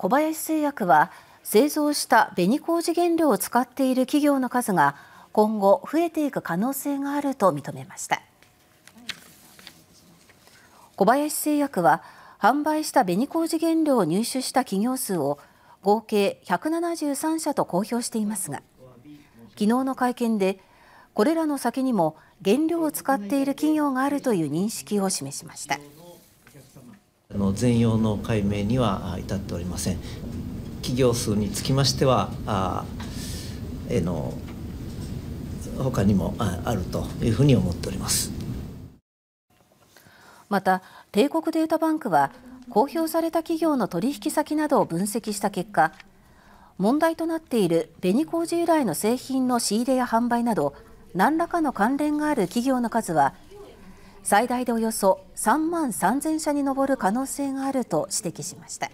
小林製薬は製造した紅麹原料を使っている企業の数が今後増えていく可能性があると認めました小林製薬は販売した紅麹原料を入手した企業数を合計173社と公表していますが昨日の会見でこれらの先にも原料を使っている企業があるという認識を示しました。の全容の解明には至っておりません企業数につきましてはあえの他にもあるというふうに思っておりますまた帝国データバンクは公表された企業の取引先などを分析した結果問題となっている紅麹由来の製品の仕入れや販売など何らかの関連がある企業の数は最大でおよそ3万3000社に上る可能性があると指摘しました。